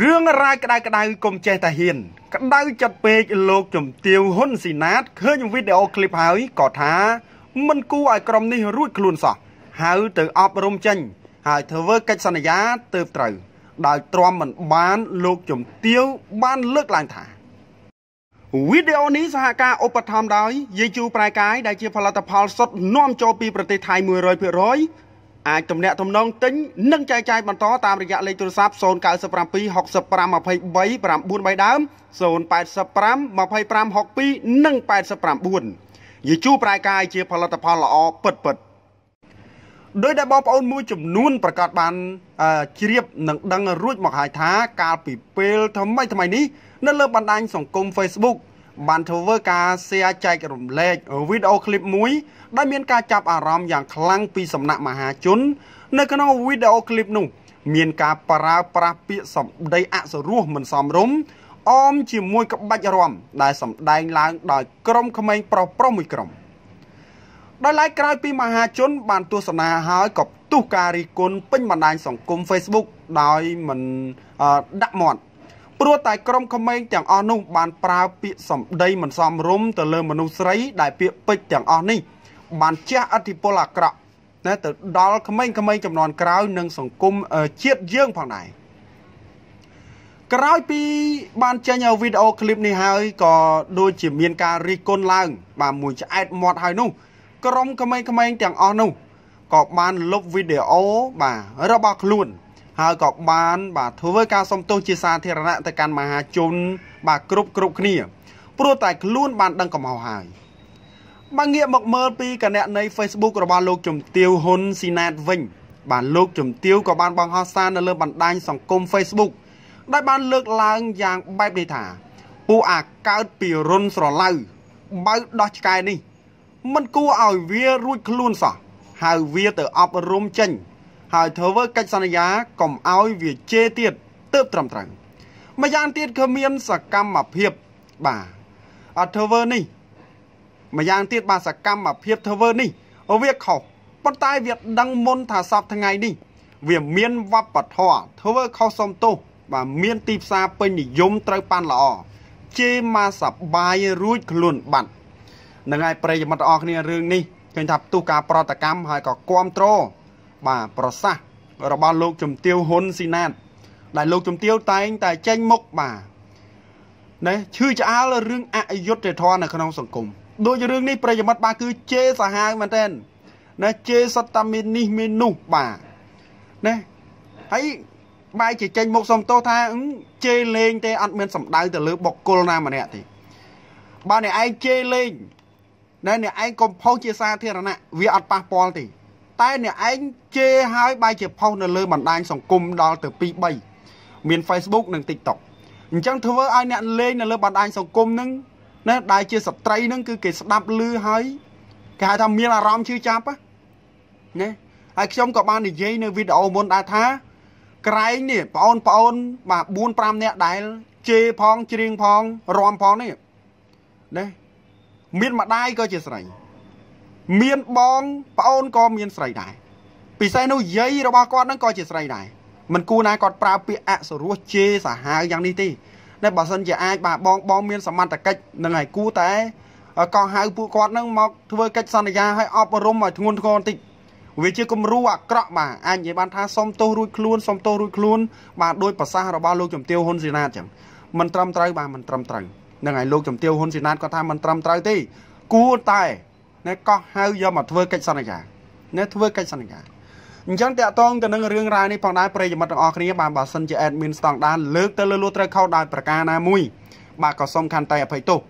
រឿងរ៉ាវក្តៅក្តៅកុំចេះតែហ៊ានក្តៅចិត្តពេកលោកជំទាវហ៊ុនស៊ីណាតឃើញវីដេអូឃ្លីបហើយក៏ថា មិនគួរឲ្យក្រុមនេះ រួចខ្លួនសោះហៅ ទៅ អប់រំចេញហើយធ្វើកិច្ចសន្យាទៅត្រូវដោយទ្រាំមិនបានលោកជំទាវបានលើកឡើងថាវីដេអូនេះសហការឧបត្ថម្ភដោយយាយជូប្រែកាយដែលជាផលិតផលសុទ្ធនាំចូលពីប្រទេសថៃ100%អាចទំនាក់ទំនងទិញនិងចែកចាយបន្តតាមរយៈលេខទូរស័ព្ទ097 65 23 9៣ដើម085 25 62និង89យីជូប្រែកាយជាផលិតផលល្អពិតពិតដោយដែលបងប្អូនមួយចំនួនប្រកាសបានជ្រាប និងដឹងរួចមកហើយថាកាលពីពេល ថ្មីថ្មីនេះនៅលើបណ្ដាញសង្គម Facebook បានធ្វើការ share ចែករំលែកវីដេអូឃ្លីបមួយដែលមានការចាប់អារម្មណ៍យ៉ាងខ្លាំងពីសំណាក់មហាជន នៅក្នុងវីដេអូឃ្លីបនោះមានការប្រើប្រាស់ពាក្យសម្ដីអសុរោះមិនសមរម្យអមជាមួយក្បាច់រំដែលសម្ដែងឡើងដោយក្រុមក្មេងប្រុសប្រុសមួយក្រុមដោយឡែកក្រោយពីមហាជន បានទស្សនាហើយក៏ទុះការរីគុណពេញបណ្ដាញសង្គម Facebook ដោយមិនដាក់មាត់ព្រោះតែក្រុមក្មេងទាំងអស់នោះបានប្រើពាក្យសម្ដីមិនសមរម្យទៅលើមនុស្សស្រីដែលពាក្យពេចន៍ទាំងអស់នេះបានជះអធិពលអាក្រក់ណាទៅដល់ក្មេងៗចំនួនក្រោយនិងសង្គមជាតិយើងផងដែរក្រោយពីបានចេញវីដេអូឃ្លីបនេះហើយក៏ដូចជាមានការរិះគន់ឡើងបាទមួយឆ្អែតមាត់ហើយនោះក្រុមក្មេងៗទាំងអស់នោះក៏បានលុបវីដេអូបាទរបស់ខ្លួនហើយក៏បានបាទធ្វើការសុំទោសជាសាធារណៈទៅកាន់មហាជន បាទគ្រប់គ្រប់គ្នាព្រោះតែខ្លួន បានដឹងកំហុសហើយបងងាកមកមើលពីគណនី Facebook របស់លោកជំទាវហ៊ុនស៊ីណាតវិញបាទលោកជំទាវក៏បានបង្ហោះសារនៅលើបណ្ដាញសង្គម Facebook ដែលបានលើកឡើងយ៉ាងបែបនេះថាពូអាកើតពីរុនស្រឡៅបើដោះឆ្កែនេះមិនគួរឲ្យវារួចខ្លួនសោះហើយវាទៅអប់រំចេញហើយធ្វើកិច្ចសន្យាកុំឲ្យវាជេរទៀតទៅត្រឹមត្រូវម្យ៉ាងទៀតគឺមានសកម្មភាពបាទអត់ធ្វើនេះម្យ៉ាងទៀតបាទសកម្មភាពធ្វើនេះវាខុសប៉ុន្តែវាដឹងមុនថាសប្ថ្ងៃនេះ វាមានវប្បធម៌ធ្វើខុសសំទោសបាទមានទីផ្សារពេញនិយមត្រូវប៉ាន់ល្អជេរមកសបាយរួចខ្លួនបាត់នឹងហើយប្រិយមិត្តអរគ្នារឿងនេះឃើញថាផ្ទុះការប្រតកម្មហើយក៏គ្រប់គ្រងបាទប្រសាសន៍របស់លោកជំទាវហ៊ុនស៊ីណាតដែលលោកជំទាវតែងតែចេញមុខបាទណាឈឺឆ្អែលរឿងអយុត្តិធម៌នៅក្នុងសង្គមដូចរឿងនេះប្រិយមិត្តបាទគឺជេរសាហាវមែនតើណាជេរសត្វតាមីននេះមីនោះបាទណាហើយបែរជាចេញមុខសុំទោសថាជេរលេងទេអត់មានសម្ដៅទៅលើបុគ្គលណាម្នាក់ទេបើអ្នកឯងជេរលេងណែអ្នកឯងកំផុសជាសាធារណៈវាអត់ប៉ះពាល់ទេតែអ្នកឯងជេរហើយបែរជាផុសនៅលើបណ្ដាញសង្គមដល់ទៅ2 3មាន Facebook និង TikTok អញ្ចឹងធ្វើឲ្យអ្នកលេងនៅលើបណ្ដាញសង្គមហ្នឹងណាដែលជាស្ត្រីហ្នឹងគឺគេស្ដាប់ឮហើយគេហៅថាមានអារម្មណ៍ជឿចាប់ណាហើយខ្ញុំក៏បាននិយាយនៅវីដេអូមុនដែរថា ក្រែងនេះបងប្អូនបាទ4 5នាក់ដែលជេរផងច្រៀងផងរំផងនេះណាមានម្ដាយក៏ជាស្រីមានបងប្អូនក៏មានស្រីដែរពិសេសនោះយាយរបស់គាត់ហ្នឹងក៏ជាស្រីដែរមិនគួរណាគាត់ប្រើពាក្យអសុរោះជេរសាហាវយ៉ាងនេះទេតែបើសិនជាអាចបាទបងបង មានសមត្ថកិច្ចនឹងឲ្យគួរតែកោះហៅពួកគាត់នឹងមកធ្វើកិច្ចសន្យាឲ្យអប់រំឲ្យធ្ងន់ធ្ងរបន្តិចវាជាគំរូអាក្រក់បាទអាចនិយាយបានថាសុំទោសរួចខ្លួនសុំទោសរួចខ្លួនបាទដោយប្រសាសន៍របស់លោកជំទាវហ៊ុនសេណាតចឹងមិនត្រឹមត្រូវបាទមិនត្រឹមត្រូវនឹងឲ្យលោកជំទាវហ៊ុនសេណាតគាត់ថាមិនត្រឹមត្រូវទេគួរតែណែកោះហៅយកមកធ្វើកិច្ចសន្យាណែធ្វើកិច្ចសន្យាអញ្ចឹងតាក់ទងទៅនឹងរឿងរ៉ាវនេះផងដែរប្រិយមិត្តទាំងអស់គ្នាបានបើសិនជា admin ស្តង់ដានលើកទៅលើលួត្រូវខុសដោយប្រការណាមួយបាទក៏សូមខន្តីអភ័យទោស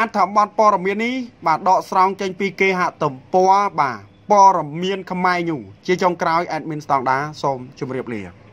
អត្ថបទព័ត៌មាននេះបាទដកស្រង់ចេញពីគេហទំព័របាទព័ត៌មានខ្មែរញូជាចុងក្រោយ admin ស្តង់ដាសូមជម្រាបលា